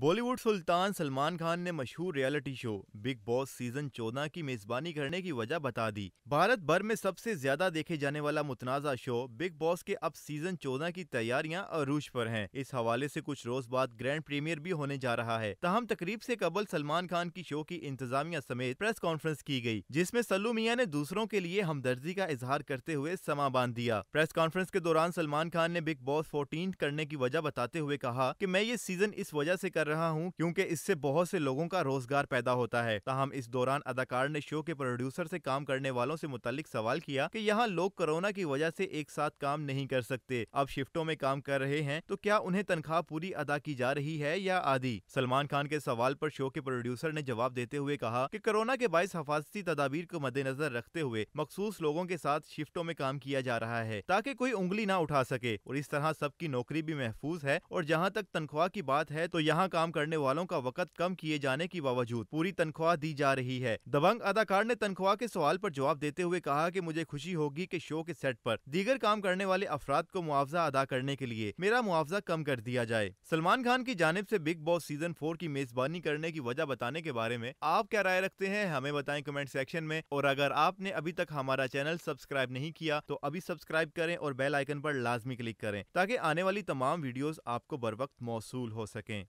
बॉलीवुड सुल्तान सलमान खान ने मशहूर reality show Bigg Boss season 14 की मेजबानी करने की वजह बता दी भारत भर में सबसे ज्यादा देखे जाने वाला मुतनाज़ा शो बिग बॉस के अब सीजन 14 की तैयारियां अरूज पर हैं। इस हवाले से कुछ रोज बाद ग्रैंड प्रीमियर भी होने जा रहा है तहम तकरीब से कबल सलमान खान की शो की इंतजामिया समेत प्रेस कॉन्फ्रेंस की गयी जिसमे सल्लू मियाँ ने दूसरों के लिए हमदर्दी का इजहार करते हुए समा बांध दिया प्रेस कॉन्फ्रेंस के दौरान सलमान खान ने बिग बॉस फोर्टीन करने की वजह बताते हुए कहा की मैं ये सीजन इस वजह ऐसी कर रहा हूँ क्योंकि इससे बहुत से लोगों का रोजगार पैदा होता है तहम इस दौरान अदाकार ने शो के प्रोड्यूसर से काम करने वालों से मुतल सवाल किया कि यहाँ लोग कोरोना की वजह से एक साथ काम नहीं कर सकते अब शिफ्टों में काम कर रहे हैं तो क्या उन्हें तनख्वाह पूरी अदा की जा रही है या आदि सलमान खान के सवाल पर शो के प्रोड्यूसर ने जवाब देते हुए कहा कि कोरोना के बायस हफाजती तदाबीर को मद्देनजर रखते हुए मखसूस लोगों के साथ शिफ्टों में काम किया जा रहा है ताकि कोई उंगली ना उठा सके और इस तरह सबकी नौकरी भी महफूज है और जहाँ तक तनख्वाह की बात है तो यहाँ काम करने वालों का वक़्त कम किए जाने की बावजूद पूरी तनख्वाह दी जा रही है दबंग अदाकार ने तनख्वाह के सवाल पर जवाब देते हुए कहा कि मुझे खुशी होगी कि शो के सेट पर दीगर काम करने वाले अफराद को मुआवजा अदा करने के लिए मेरा मुआवजा कम कर दिया जाए सलमान खान की जानब ऐसी बिग बॉस सीजन फोर की मेजबानी करने की वजह बताने के बारे में आप क्या राय रखते हैं हमें बताएं कमेंट सेक्शन में और अगर आपने अभी तक हमारा चैनल सब्सक्राइब नहीं किया तो अभी सब्सक्राइब करें और बेल आइकन पर लाजमी क्लिक करें ताकि आने वाली तमाम वीडियोस आपको बर वक्त मौसू हो सकें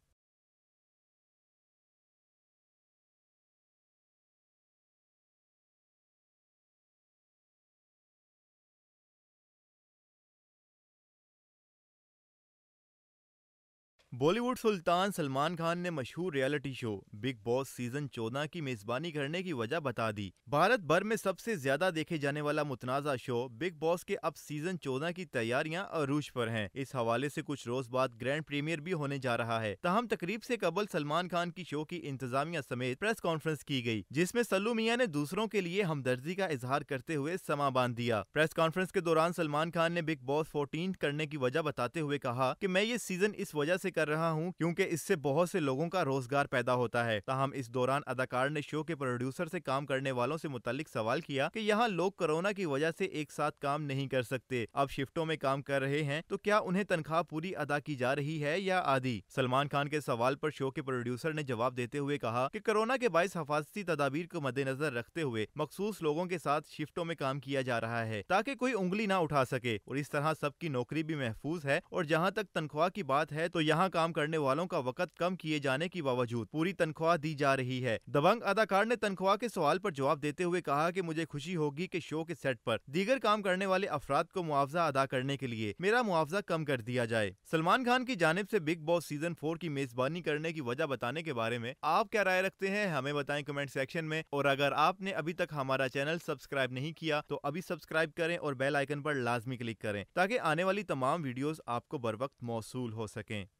बॉलीवुड सुल्तान सलमान खान ने मशहूर reality show Bigg Boss season 14 की मेजबानी करने की वजह बता दी भारत भर में सबसे ज्यादा देखे जाने वाला मुतनाज़ा शो बिग बॉस के अब सीजन 14 की तैयारियां अरूज पर हैं। इस हवाले से कुछ रोज बाद ग्रैंड प्रीमियर भी होने जा रहा है तहम तकरीब से कबल सलमान खान की शो की इंतजामिया समेत प्रेस कॉन्फ्रेंस की गयी जिसमे सल्लू मियाँ ने दूसरों के लिए हमदर्दी का इजहार करते हुए समा बांध दिया प्रेस कॉन्फ्रेंस के दौरान सलमान खान ने बिग बॉस फोर्टीन करने की वजह बताते हुए कहा की मैं ये सीजन इस वजह ऐसी कर रहा हूँ क्योंकि इससे बहुत से लोगों का रोजगार पैदा होता है तहम इस दौरान अदाकार ने शो के प्रोड्यूसर से काम करने वालों से मुतल सवाल किया कि यहाँ लोग कोरोना की वजह से एक साथ काम नहीं कर सकते अब शिफ्टों में काम कर रहे हैं तो क्या उन्हें तनख्वाह पूरी अदा की जा रही है या आदि सलमान खान के सवाल पर शो के प्रोड्यूसर ने जवाब देते हुए कहा कि कोरोना के बायस हफाजती तदाबीर को मद्देनजर रखते हुए मखसूस लोगों के साथ शिफ्टों में काम किया जा रहा है ताकि कोई उंगली ना उठा सके और इस तरह सबकी नौकरी भी महफूज है और जहाँ तक तनख्वाह की बात है तो यहाँ काम करने वालों का वक़्त कम किए जाने के बावजूद पूरी तनख्वाह दी जा रही है दबंग अदाकार ने तनख्वाह के सवाल पर जवाब देते हुए कहा कि मुझे खुशी होगी कि शो के सेट पर दीगर काम करने वाले अफराद को मुआवजा अदा करने के लिए मेरा मुआवजा कम कर दिया जाए सलमान खान की जानब ऐसी बिग बॉस सीजन फोर की मेजबानी करने की वजह बताने के बारे में आप क्या राय रखते हैं हमें बताएं कमेंट सेक्शन में और अगर आपने अभी तक हमारा चैनल सब्सक्राइब नहीं किया तो अभी सब्सक्राइब करें और बेल आइकन पर लाजमी क्लिक करें ताकि आने वाली तमाम वीडियोस आपको बर वक्त मौसू हो सकें